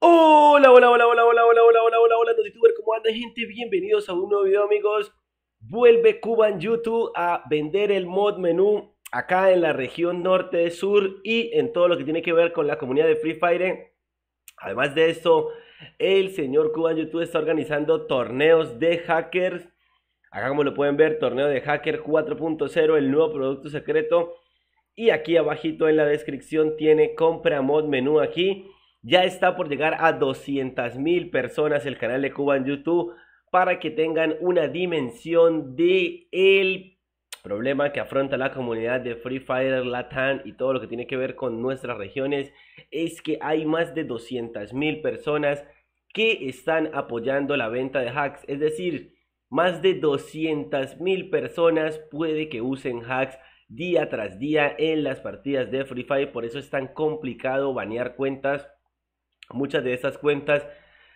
Hola, hola, hola, hola, hola, hola, hola, hola, hola, hola, NotiTuber, ¿cómo andan gente? Bienvenidos a un nuevo video amigos. Vuelve Cuban YouTube a vender el mod menú acá en la región norte, sur y en todo lo que tiene que ver con la comunidad de Free Fire. Además de esto, el señor Cuban YouTube está organizando torneos de hackers. Acá como lo pueden ver, torneo de hacker 4.0, el nuevo producto secreto. Y aquí abajito en la descripción tiene compra mod menú aquí ya está por llegar a 200 mil personas el canal de Cuba en YouTube para que tengan una dimensión de el problema que afronta la comunidad de Free Fire, Latam y todo lo que tiene que ver con nuestras regiones es que hay más de 200 mil personas que están apoyando la venta de hacks. Es decir, más de 200 mil personas puede que usen hacks día tras día en las partidas de Free Fire. Por eso es tan complicado banear cuentas Muchas de estas cuentas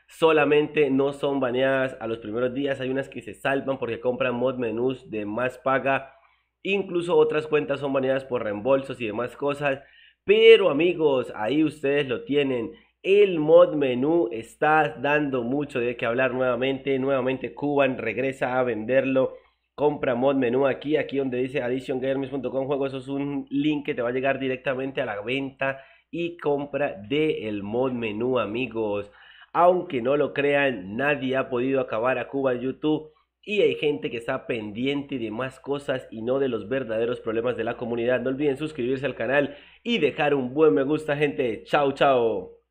solamente no son baneadas a los primeros días. Hay unas que se salvan porque compran mod menús de más paga. Incluso otras cuentas son baneadas por reembolsos y demás cosas. Pero amigos, ahí ustedes lo tienen. El mod menú está dando mucho de qué hablar nuevamente. Nuevamente Cuban regresa a venderlo. Compra mod menú aquí, aquí donde dice additiongames.com juego. Eso es un link que te va a llegar directamente a la venta y compra del el mod menú, amigos. Aunque no lo crean, nadie ha podido acabar a Cuba YouTube. Y hay gente que está pendiente de más cosas y no de los verdaderos problemas de la comunidad. No olviden suscribirse al canal y dejar un buen me gusta, gente. Chao, chao.